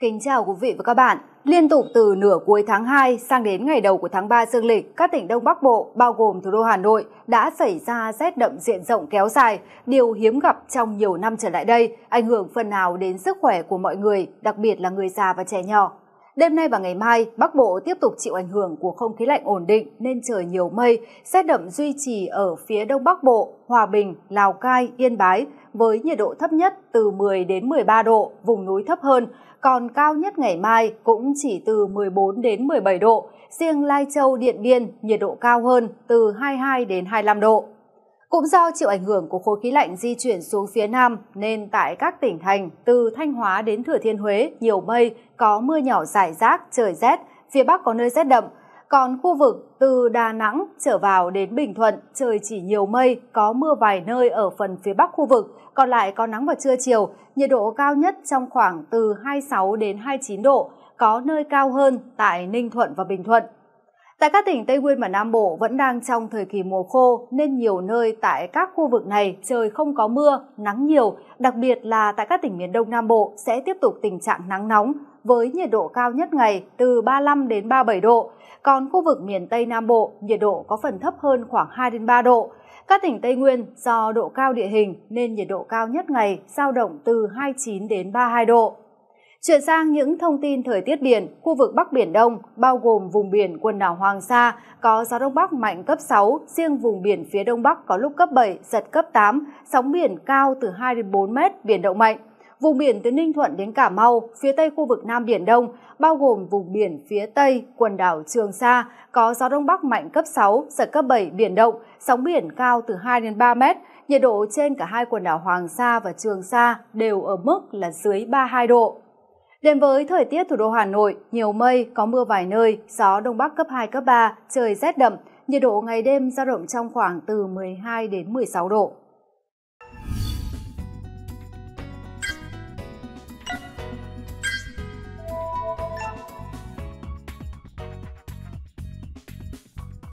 Kính chào quý vị và các bạn. Liên tục từ nửa cuối tháng 2 sang đến ngày đầu của tháng 3 dương lịch, các tỉnh Đông Bắc Bộ, bao gồm thủ đô Hà Nội, đã xảy ra rét đậm diện rộng kéo dài, điều hiếm gặp trong nhiều năm trở lại đây, ảnh hưởng phần nào đến sức khỏe của mọi người, đặc biệt là người già và trẻ nhỏ. Đêm nay và ngày mai, Bắc Bộ tiếp tục chịu ảnh hưởng của không khí lạnh ổn định nên trời nhiều mây, rét đậm duy trì ở phía Đông Bắc Bộ, Hòa Bình, Lào Cai, Yên Bái với nhiệt độ thấp nhất từ 10 đến 13 độ, vùng núi thấp hơn, còn cao nhất ngày mai cũng chỉ từ 14 đến 17 độ, riêng Lai Châu, Điện Biên nhiệt độ cao hơn từ 22 đến 25 độ. Cũng do chịu ảnh hưởng của khối khí lạnh di chuyển xuống phía Nam nên tại các tỉnh thành từ Thanh Hóa đến Thừa Thiên Huế nhiều mây, có mưa nhỏ rải rác, trời rét, phía Bắc có nơi rét đậm. Còn khu vực từ Đà Nẵng trở vào đến Bình Thuận trời chỉ nhiều mây, có mưa vài nơi ở phần phía Bắc khu vực, còn lại có nắng vào trưa chiều, nhiệt độ cao nhất trong khoảng từ 26 đến 29 độ, có nơi cao hơn tại Ninh Thuận và Bình Thuận. Tại các tỉnh Tây Nguyên và Nam Bộ vẫn đang trong thời kỳ mùa khô nên nhiều nơi tại các khu vực này trời không có mưa, nắng nhiều, đặc biệt là tại các tỉnh miền Đông Nam Bộ sẽ tiếp tục tình trạng nắng nóng với nhiệt độ cao nhất ngày từ 35 đến 37 độ, còn khu vực miền Tây Nam Bộ nhiệt độ có phần thấp hơn khoảng 2 đến 3 độ. Các tỉnh Tây Nguyên do độ cao địa hình nên nhiệt độ cao nhất ngày dao động từ 29 đến 32 độ. Chuyển sang những thông tin thời tiết biển, khu vực Bắc Biển Đông, bao gồm vùng biển quần đảo Hoàng Sa, có gió Đông Bắc mạnh cấp 6, riêng vùng biển phía Đông Bắc có lúc cấp 7, giật cấp 8, sóng biển cao từ 2 đến 4 mét, biển động mạnh. Vùng biển từ Ninh Thuận đến Cà Mau, phía tây khu vực Nam Biển Đông, bao gồm vùng biển phía tây quần đảo Trường Sa, có gió Đông Bắc mạnh cấp 6, giật cấp 7, biển động, sóng biển cao từ 2 đến 3 mét, nhiệt độ trên cả hai quần đảo Hoàng Sa và Trường Sa đều ở mức là dưới 32 độ. Đến với thời tiết thủ đô Hà Nội, nhiều mây, có mưa vài nơi, gió đông bắc cấp 2, cấp 3, trời rét đậm, nhiệt độ ngày đêm giao động trong khoảng từ 12 đến 16 độ.